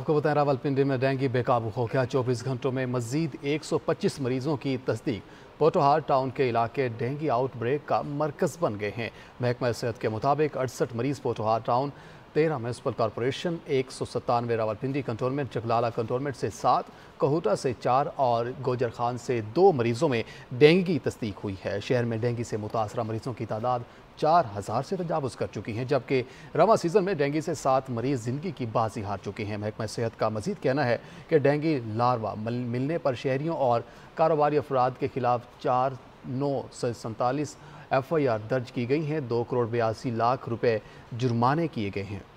आपको बताएं रावलपिंडी में डेंगू बेकाबू हो गया 24 घंटों में मजीद 125 मरीजों की तस्दीक पोटोहार टाउन के इलाके डेंगू आउटब्रेक का मरकज़ बन गए हैं महकमा सेहत के मुताबिक अड़सठ मरीज पोटोहार टाउन तेरह म्यूनसिपल कॉरपोरेशन एक सौ सत्तानवे रावलपिंडी कंटोनमेंट जगलाला कंटोनमेंट से सात कहूटा से चार और गोजर खान से दो मरीजों में डेंगू की तस्दीक हुई है शहर में डेंगू से मुतासर मरीजों की तादाद चार हज़ार से तजावज़ कर चुकी हैं जबकि रवा सीज़न में डेंगू से सात मरीज जिंदगी की बाजी हार चुके हैं महकमा सेहत का मजीद कहना है कि डेंगू लारवा मिलने पर शहरीों और कारोबारी अफराद के खिलाफ चार नौ सौ सैंतालीस एफ आई आर दर्ज की गई हैं दो करोड़ बयासी लाख रुपए जुर्माने किए गए हैं